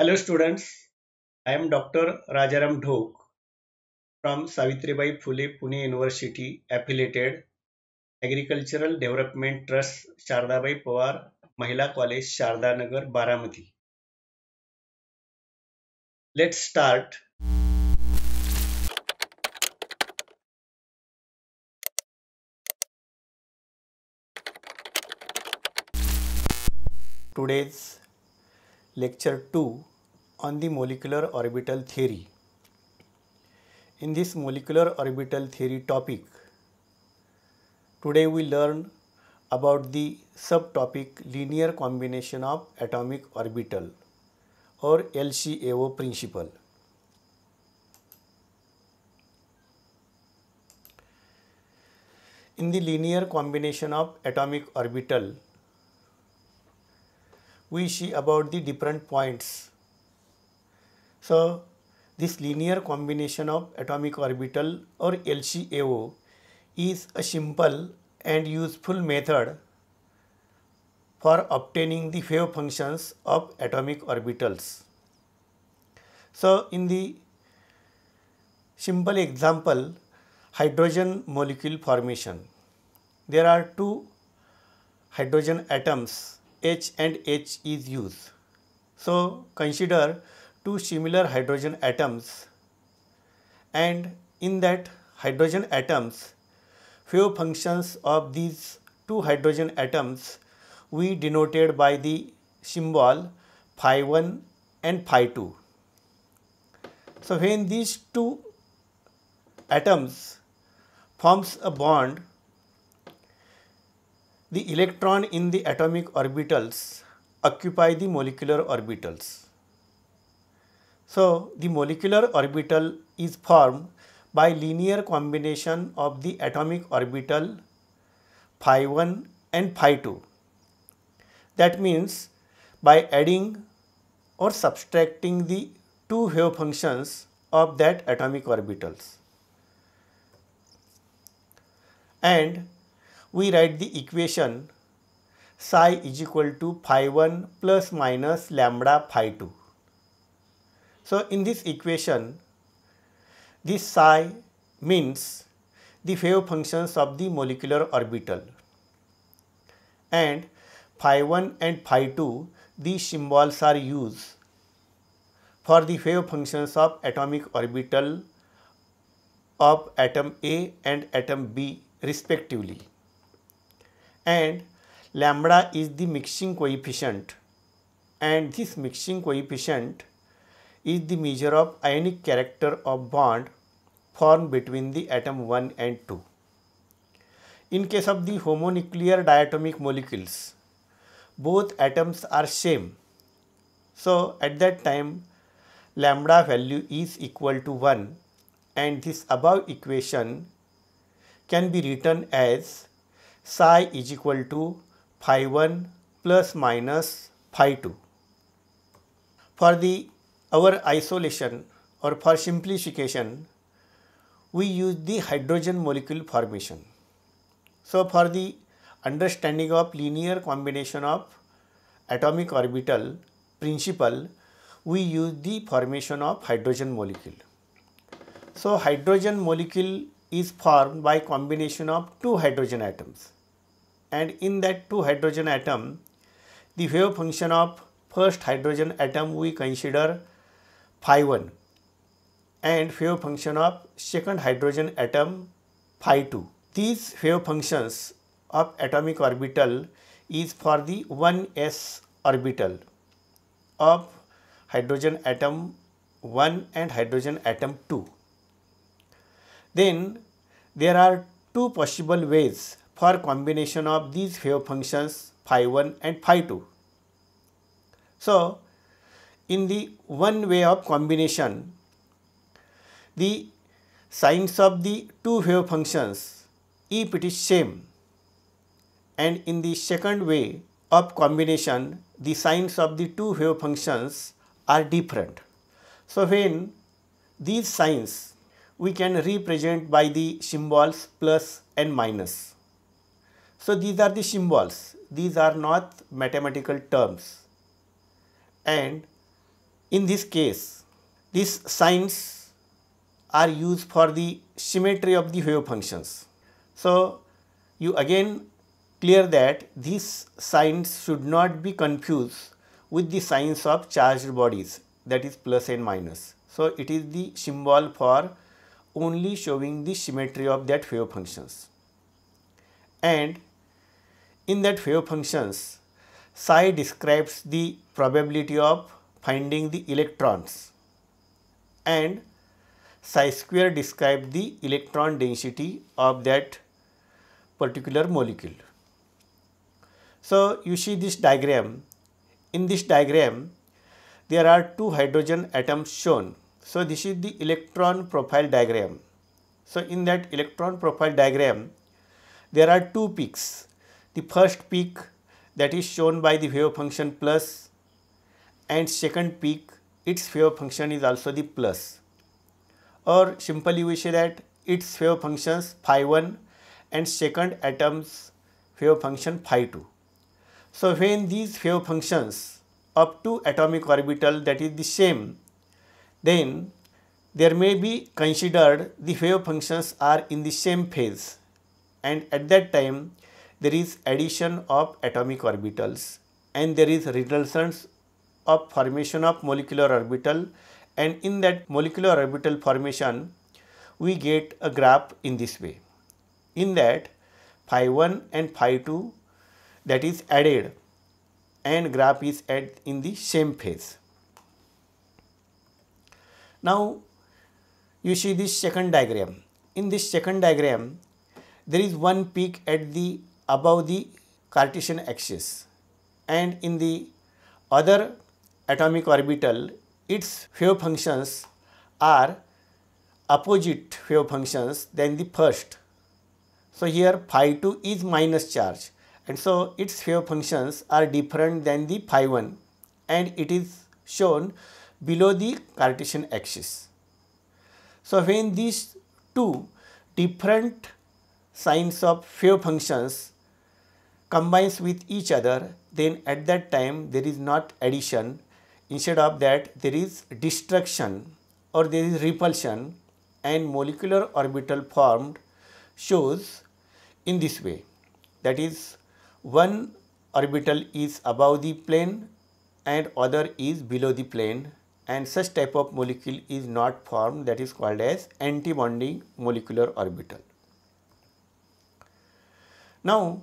Hello students, I am Dr. Rajaram Dhok from Savitribai Phule Pune University affiliated Agricultural Development Trust Shardabai Pawar Mahila College Shardanagar Baramati. Let's start. Today's lecture 2 on the molecular orbital theory. In this molecular orbital theory topic, today we learn about the subtopic linear combination of atomic orbital or LCAO principle. In the linear combination of atomic orbital, we see about the different points. So, this linear combination of atomic orbital or LCAO is a simple and useful method for obtaining the wave functions of atomic orbitals. So, in the simple example, hydrogen molecule formation, there are two hydrogen atoms H and H is used. So consider two similar hydrogen atoms and in that hydrogen atoms few functions of these two hydrogen atoms we denoted by the symbol phi 1 and phi 2. So when these two atoms forms a bond the electron in the atomic orbitals occupy the molecular orbitals. So, the molecular orbital is formed by linear combination of the atomic orbital phi 1 and phi 2. That means by adding or subtracting the two wave functions of that atomic orbitals. And we write the equation psi is equal to phi 1 plus minus lambda phi 2. So in this equation, this psi means the wave functions of the molecular orbital and phi 1 and phi 2 these symbols are used for the wave functions of atomic orbital of atom A and atom B respectively and lambda is the mixing coefficient and this mixing coefficient is the measure of ionic character of bond formed between the atom 1 and 2. In case of the homonuclear diatomic molecules, both atoms are same. So, at that time lambda value is equal to 1 and this above equation can be written as psi is equal to phi 1 plus minus phi 2. For the our isolation or for simplification, we use the hydrogen molecule formation. So, for the understanding of linear combination of atomic orbital principle, we use the formation of hydrogen molecule. So, hydrogen molecule is formed by combination of two hydrogen atoms and in that two hydrogen atom, the wave function of first hydrogen atom we consider phi 1 and wave function of second hydrogen atom phi 2. These wave functions of atomic orbital is for the 1s orbital of hydrogen atom 1 and hydrogen atom 2. Then there are two possible ways for combination of these wave functions phi 1 and phi 2. So, in the one way of combination, the signs of the two wave functions if it is same and in the second way of combination the signs of the two wave functions are different. So, when these signs we can represent by the symbols plus and minus. So these are the symbols. These are not mathematical terms. And in this case, these signs are used for the symmetry of the wave functions. So you again clear that these signs should not be confused with the signs of charged bodies that is plus and minus. So it is the symbol for only showing the symmetry of that wave functions. And in that wave functions, psi describes the probability of finding the electrons and psi square describes the electron density of that particular molecule. So, you see this diagram. In this diagram, there are two hydrogen atoms shown. So, this is the electron profile diagram. So, in that electron profile diagram, there are two peaks the first peak that is shown by the wave function plus and second peak its wave function is also the plus or simply we say that its wave functions phi 1 and second atom's wave function phi 2. So when these wave functions up to atomic orbital that is the same then there may be considered the wave functions are in the same phase and at that time there is addition of atomic orbitals and there is results of formation of molecular orbital and in that molecular orbital formation we get a graph in this way. In that phi 1 and phi 2 that is added and graph is at in the same phase. Now you see this second diagram. In this second diagram there is one peak at the above the Cartesian axis and in the other atomic orbital its wave functions are opposite wave functions than the first. So here phi 2 is minus charge and so its wave functions are different than the phi 1 and it is shown below the Cartesian axis. So when these two different signs of wave functions combines with each other then at that time there is not addition instead of that there is destruction or there is repulsion and molecular orbital formed shows in this way that is one orbital is above the plane and other is below the plane and such type of molecule is not formed that is called as antibonding molecular orbital. Now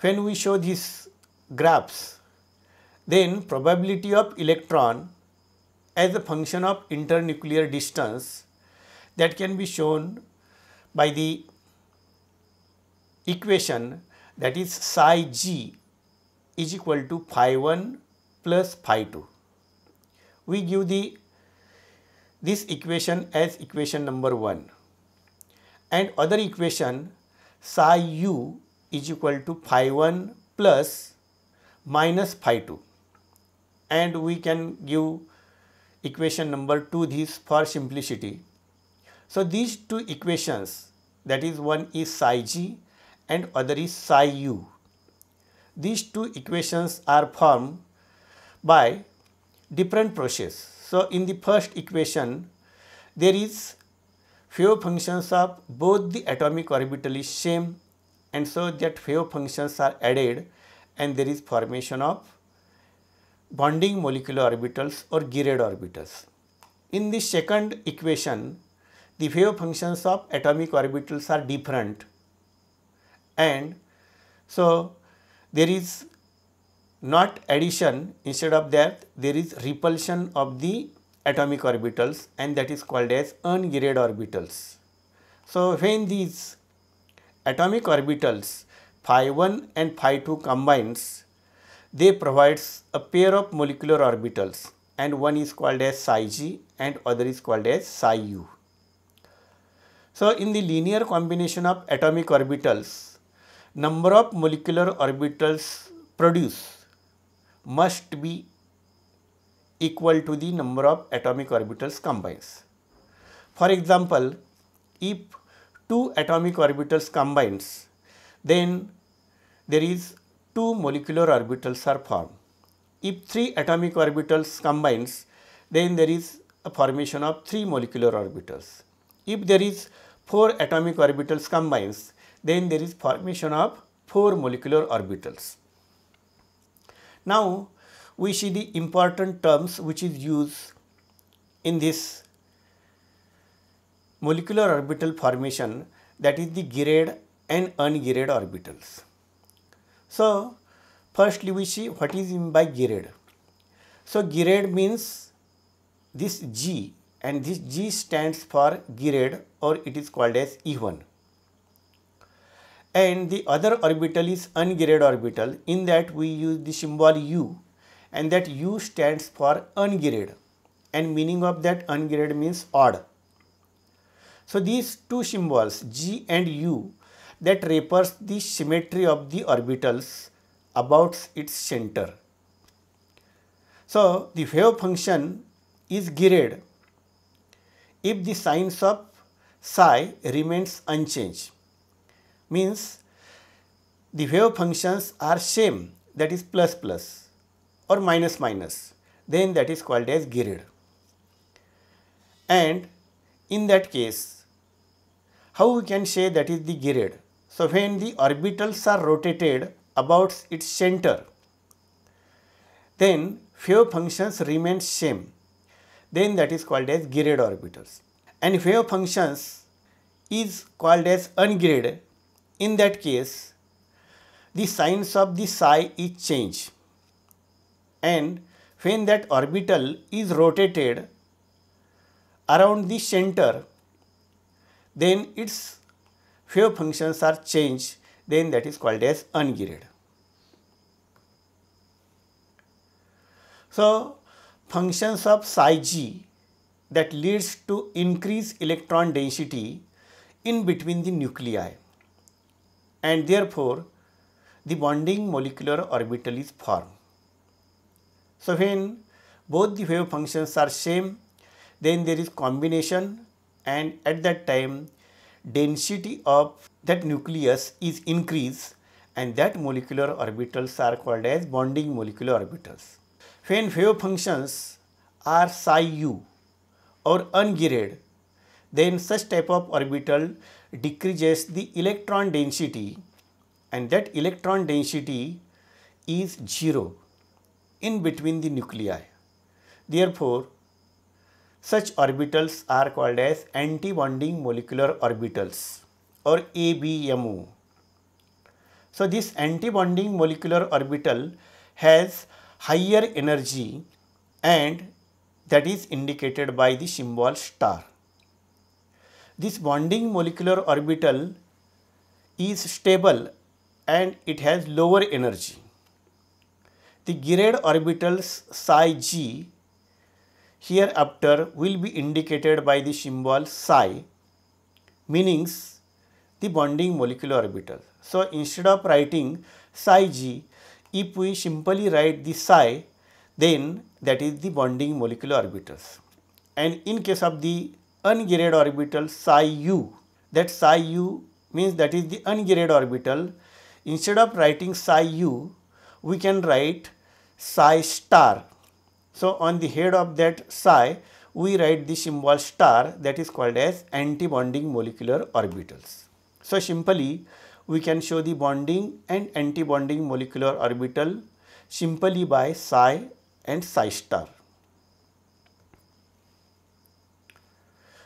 when we show these graphs, then probability of electron as a function of internuclear distance that can be shown by the equation that is psi g is equal to phi 1 plus phi 2. We give the this equation as equation number 1 and other equation psi u is equal to phi 1 plus minus phi 2 and we can give equation number 2 this for simplicity. So these two equations that is one is psi g and other is psi u. These two equations are formed by different process. So in the first equation there is few functions of both the atomic orbital is same and so that wave functions are added and there is formation of bonding molecular orbitals or Girard orbitals. In the second equation, the wave functions of atomic orbitals are different and so there is not addition instead of that there is repulsion of the atomic orbitals and that is called as un orbitals. So, when these atomic orbitals phi 1 and phi 2 combines, they provides a pair of molecular orbitals and one is called as psi g and other is called as psi u. So in the linear combination of atomic orbitals, number of molecular orbitals produced must be equal to the number of atomic orbitals combines. For example, if two atomic orbitals combines, then there is two molecular orbitals are formed. If three atomic orbitals combines, then there is a formation of three molecular orbitals. If there is four atomic orbitals combines, then there is formation of four molecular orbitals. Now, we see the important terms which is used in this molecular orbital formation that is the gyred and ungyred orbitals. So, firstly we see what is meant by gyred. So, gyred means this G and this G stands for gyred or it is called as E1. And the other orbital is ungyred orbital in that we use the symbol U and that U stands for ungyred and meaning of that ungyred means odd. So these two symbols G and U that refers the symmetry of the orbitals about its center. So the wave function is graded if the signs of psi remains unchanged means the wave functions are same that is plus plus or minus minus then that is called as grid and in that case how we can say that is the gyrid? So when the orbitals are rotated about its center, then wave functions remain same. Then that is called as gyrid orbitals. And wave functions is called as ungyrid. In that case, the signs of the psi is changed. And when that orbital is rotated around the center, then its wave functions are changed, then that is called as ungeared. So, functions of psi g that leads to increased electron density in between the nuclei and therefore the bonding molecular orbital is formed. So, when both the wave functions are same, then there is combination and at that time density of that nucleus is increased and that molecular orbitals are called as bonding molecular orbitals. When wave functions are psi u or ungeared, then such type of orbital decreases the electron density and that electron density is 0 in between the nuclei. Therefore, such orbitals are called as antibonding molecular orbitals or ABMO. So this antibonding molecular orbital has higher energy and that is indicated by the symbol star. This bonding molecular orbital is stable and it has lower energy. The Girard orbitals psi g hereafter will be indicated by the symbol psi meaning the bonding molecular orbital. So instead of writing psi g if we simply write the psi then that is the bonding molecular orbitals and in case of the ungeared orbital psi u that psi u means that is the ungeared orbital instead of writing psi u we can write psi star so, on the head of that psi, we write the symbol star that is called as antibonding molecular orbitals. So, simply we can show the bonding and antibonding molecular orbital simply by psi and psi star.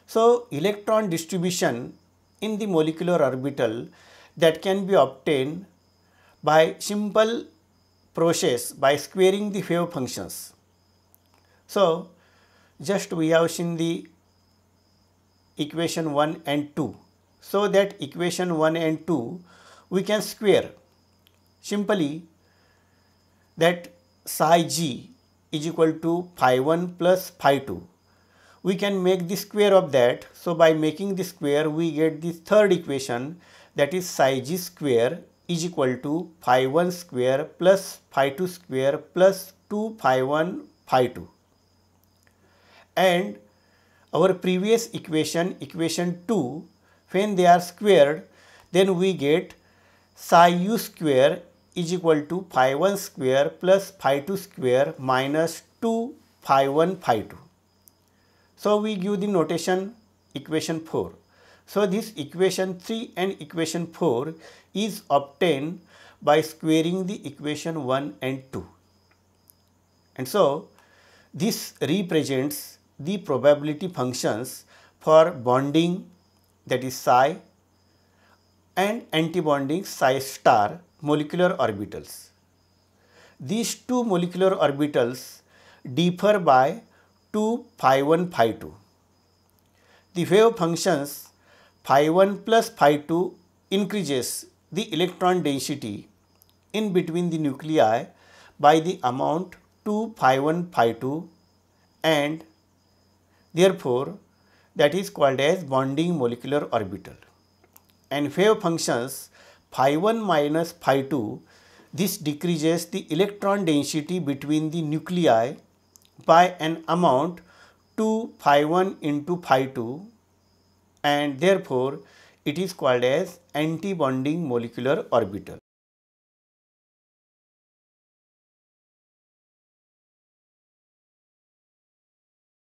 So, electron distribution in the molecular orbital that can be obtained by simple process by squaring the wave functions. So, just we have seen the equation 1 and 2. So that equation 1 and 2 we can square simply that psi g is equal to phi 1 plus phi 2. We can make the square of that. So by making the square we get the third equation that is psi g square is equal to phi 1 square plus phi 2 square plus 2 phi 1 phi 2 and our previous equation, equation 2, when they are squared, then we get psi u square is equal to phi 1 square plus phi 2 square minus 2 phi 1 phi 2. So, we give the notation equation 4. So, this equation 3 and equation 4 is obtained by squaring the equation 1 and 2. And so, this represents the probability functions for bonding that is psi and antibonding psi star molecular orbitals. These two molecular orbitals differ by 2 phi 1 phi 2. The wave functions phi 1 plus phi 2 increases the electron density in between the nuclei by the amount 2 phi 1 phi 2 and Therefore, that is called as bonding molecular orbital. And wave functions phi 1 minus phi 2, this decreases the electron density between the nuclei by an amount 2 phi 1 into phi 2 and therefore it is called as antibonding molecular orbital.